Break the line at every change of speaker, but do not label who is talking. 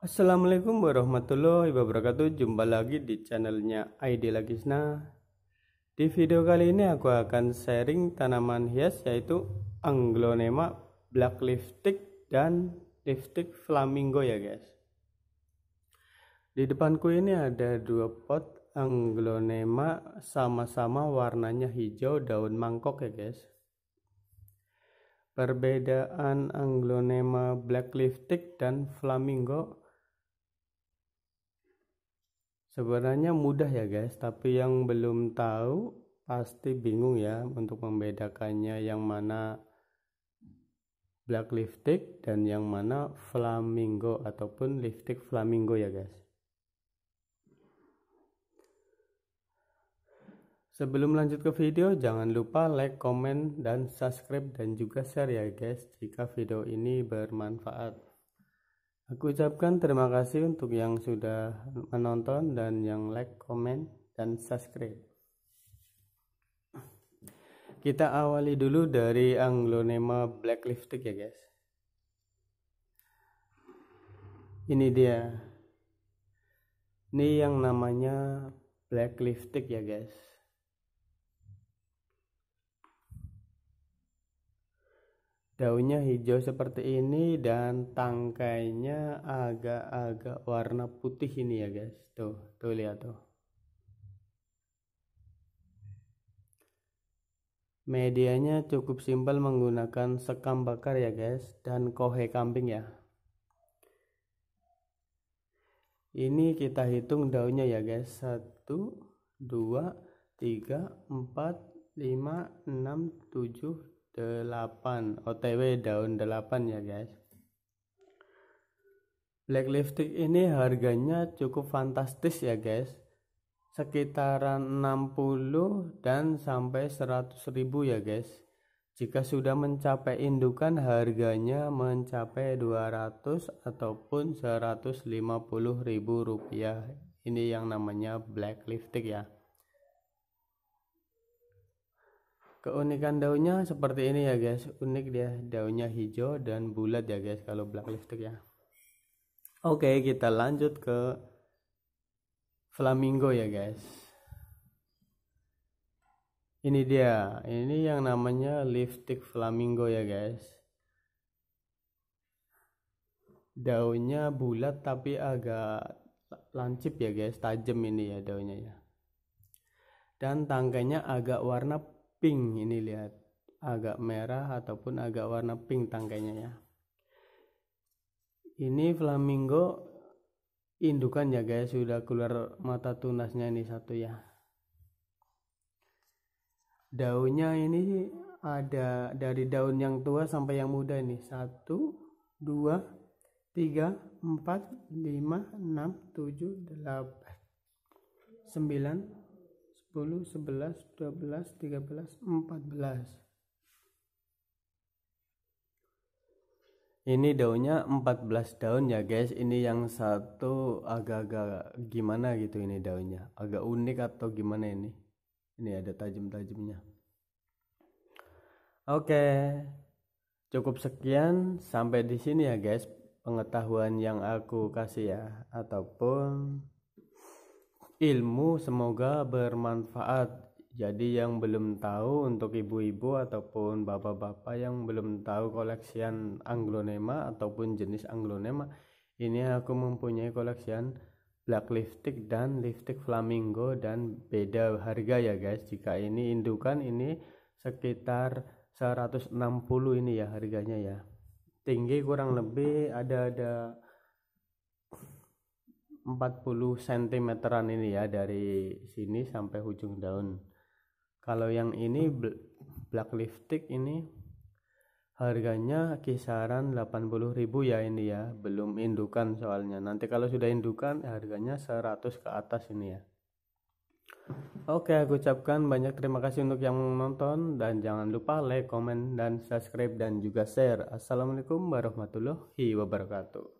Assalamualaikum warahmatullahi wabarakatuh Jumpa lagi di channelnya ID Lagisna Di video kali ini aku akan sharing tanaman hias yaitu Anglonema Black Lipstick dan Lipstick Flamingo ya guys Di depanku ini ada dua pot Anglonema sama-sama warnanya hijau daun mangkok ya guys Perbedaan Anglonema Black Lipstick dan Flamingo Sebenarnya mudah ya guys, tapi yang belum tahu pasti bingung ya untuk membedakannya yang mana black lipstick dan yang mana flamingo ataupun lipstick flamingo ya guys. Sebelum lanjut ke video, jangan lupa like, comment, dan subscribe dan juga share ya guys jika video ini bermanfaat. Aku ucapkan terima kasih untuk yang sudah menonton dan yang like, comment, dan subscribe. Kita awali dulu dari anglonema black lipstick ya guys. Ini dia. Ini yang namanya black lipstick ya guys. Daunnya hijau seperti ini dan tangkainya agak-agak warna putih ini ya guys. Tuh, tuh lihat tuh. Medianya cukup simpel menggunakan sekam bakar ya guys dan kohe kambing ya. Ini kita hitung daunnya ya guys. 1 2 3 4 5 6 7 8 OTW daun 8 ya guys Black lipstick ini harganya cukup fantastis ya guys sekitaran 60 dan sampai 100 ribu ya guys jika sudah mencapai indukan harganya mencapai 200 ataupun 150 ribu rupiah ini yang namanya black lipstick ya keunikan daunnya seperti ini ya guys unik dia daunnya hijau dan bulat ya guys kalau black lipstick ya oke kita lanjut ke flamingo ya guys ini dia ini yang namanya lipstick flamingo ya guys daunnya bulat tapi agak lancip ya guys tajam ini ya daunnya ya dan tangkainya agak warna pink ini lihat agak merah ataupun agak warna pink tangkainya ya ini flamingo indukan ya guys sudah keluar mata tunasnya ini satu ya daunnya ini ada dari daun yang tua sampai yang muda ini satu dua tiga empat lima enam tujuh delapan sembilan 10, 11, 12, 13, 14. Ini daunnya 14 daun ya guys. Ini yang satu agak-agak gimana gitu ini daunnya. Agak unik atau gimana ini? Ini ada tajam-tajamnya. Oke. Okay. Cukup sekian sampai di sini ya guys pengetahuan yang aku kasih ya ataupun ilmu semoga bermanfaat. Jadi yang belum tahu untuk ibu-ibu ataupun bapak-bapak yang belum tahu koleksian anglonema ataupun jenis anglonema, ini aku mempunyai koleksian black lipstick dan lipstick flamingo dan beda harga ya guys. Jika ini indukan ini sekitar 160 ini ya harganya ya. Tinggi kurang lebih ada ada 40 cm ini ya dari sini sampai ujung daun. Kalau yang ini black lipstick ini harganya kisaran 80.000 ya ini ya, belum indukan soalnya. Nanti kalau sudah indukan harganya 100 ke atas ini ya. Oke, aku ucapkan banyak terima kasih untuk yang menonton dan jangan lupa like, comment dan subscribe dan juga share. Assalamualaikum warahmatullahi wabarakatuh.